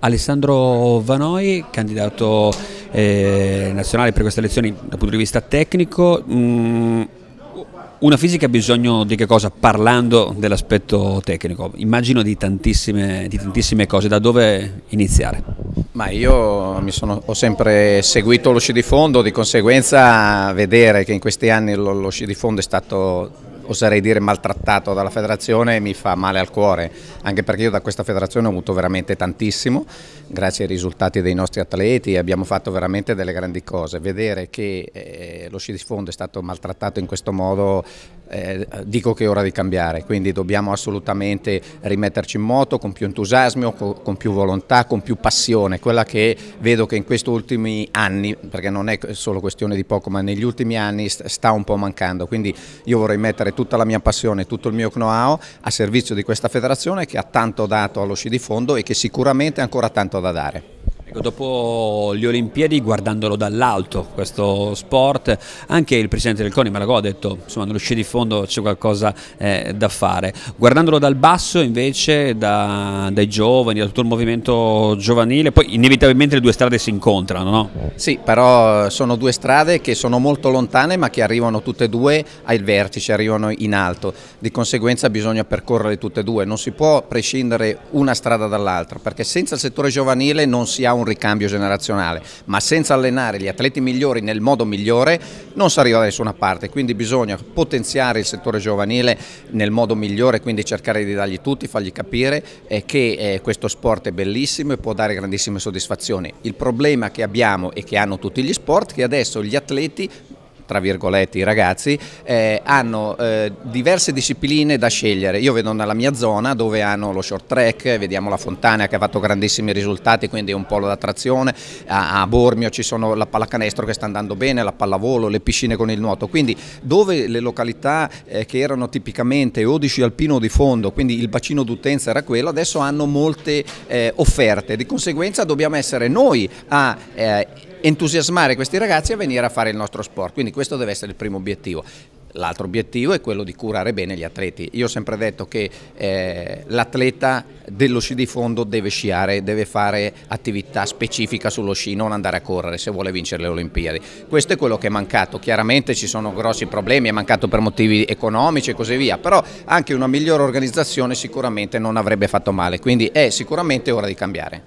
Alessandro Vanoi, candidato eh, nazionale per queste elezioni dal punto di vista tecnico, mh, mm, una fisica ha bisogno di che cosa? Parlando dell'aspetto tecnico, immagino di tantissime, di tantissime, cose, da dove iniziare? Ma io sono, ho sempre seguito lo sci di fondo, di conseguenza vedere che in questi anni lo, lo sci di fondo è stato oserei dire maltrattato dalla federazione e mi fa male al cuore, anche perché io da questa federazione ho avuto veramente tantissimo, grazie ai risultati dei nostri atleti abbiamo fatto veramente delle grandi cose. Vedere che eh, lo sci di sfondo è stato maltrattato in questo modo eh, dico che è ora di cambiare, quindi dobbiamo assolutamente rimetterci in moto con più entusiasmo, con, con più volontà, con più passione, quella che vedo che in questi ultimi anni, perché non è solo questione di poco, ma negli ultimi anni sta un po' mancando, quindi io vorrei mettere tutta la mia passione, tutto il mio know-how a servizio di questa federazione che ha tanto dato allo sci di fondo e che sicuramente ha ancora tanto da dare. Ecco, dopo le Olimpiadi, guardandolo dall'alto, questo sport, anche il presidente del CONI Maragò ha detto, insomma, nello sci di fondo c'è qualcosa eh, da fare. Guardandolo dal basso, invece, da, dai giovani, da tutto il movimento giovanile, poi inevitabilmente le due strade si incontrano, no? Sì, però sono due strade che sono molto lontane, ma che arrivano tutte e due al vertice, arrivano in alto. Di conseguenza bisogna percorrere tutte e due, non si può prescindere una strada dall'altra, perché senza il settore giovanile non si ha un ricambio generazionale, ma senza allenare gli atleti migliori nel modo migliore non si arriva da nessuna parte, quindi bisogna potenziare il settore giovanile nel modo migliore, quindi cercare di dargli tutti, fargli capire eh, che eh, questo sport è bellissimo e può dare grandissime soddisfazioni. Il problema che abbiamo e che hanno tutti gli sport è che adesso gli atleti tra virgolette i ragazzi, eh, hanno eh, diverse discipline da scegliere. Io vedo nella mia zona dove hanno lo short track, vediamo la Fontana che ha fatto grandissimi risultati, quindi è un polo d'attrazione, a, a Bormio ci sono la pallacanestro che sta andando bene, la pallavolo, le piscine con il nuoto, quindi dove le località eh, che erano tipicamente o di sci alpino o di fondo, quindi il bacino d'utenza era quello, adesso hanno molte eh, offerte, di conseguenza dobbiamo essere noi a eh, entusiasmare questi ragazzi a venire a fare il nostro sport, quindi questo deve essere il primo obiettivo. L'altro obiettivo è quello di curare bene gli atleti. Io ho sempre detto che eh, l'atleta dello sci di fondo deve sciare, deve fare attività specifica sullo sci, non andare a correre se vuole vincere le Olimpiadi. Questo è quello che è mancato. Chiaramente ci sono grossi problemi, è mancato per motivi economici e così via, però anche una migliore organizzazione sicuramente non avrebbe fatto male. Quindi è sicuramente ora di cambiare.